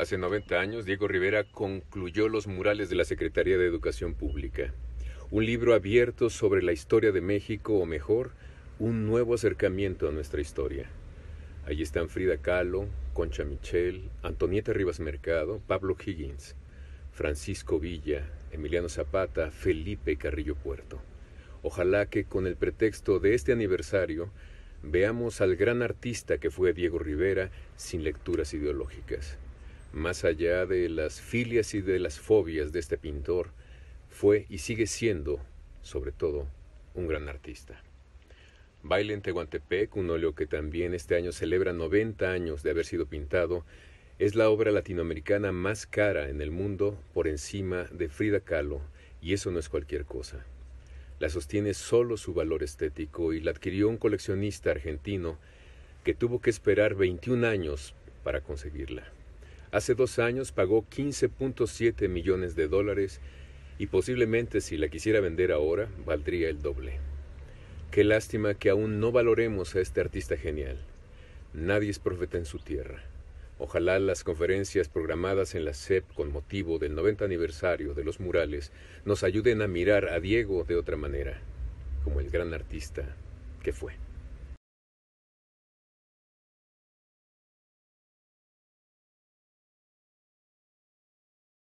Hace 90 años, Diego Rivera concluyó los murales de la Secretaría de Educación Pública, un libro abierto sobre la historia de México, o mejor, un nuevo acercamiento a nuestra historia. Allí están Frida Kahlo, Concha Michel, Antonieta Rivas Mercado, Pablo Higgins, Francisco Villa, Emiliano Zapata, Felipe Carrillo Puerto. Ojalá que con el pretexto de este aniversario veamos al gran artista que fue Diego Rivera sin lecturas ideológicas más allá de las filias y de las fobias de este pintor, fue y sigue siendo, sobre todo, un gran artista. Baile en Tehuantepec, un óleo que también este año celebra 90 años de haber sido pintado, es la obra latinoamericana más cara en el mundo por encima de Frida Kahlo, y eso no es cualquier cosa. La sostiene solo su valor estético y la adquirió un coleccionista argentino que tuvo que esperar 21 años para conseguirla. Hace dos años pagó 15.7 millones de dólares y posiblemente si la quisiera vender ahora valdría el doble. Qué lástima que aún no valoremos a este artista genial. Nadie es profeta en su tierra. Ojalá las conferencias programadas en la CEP con motivo del 90 aniversario de los murales nos ayuden a mirar a Diego de otra manera, como el gran artista que fue.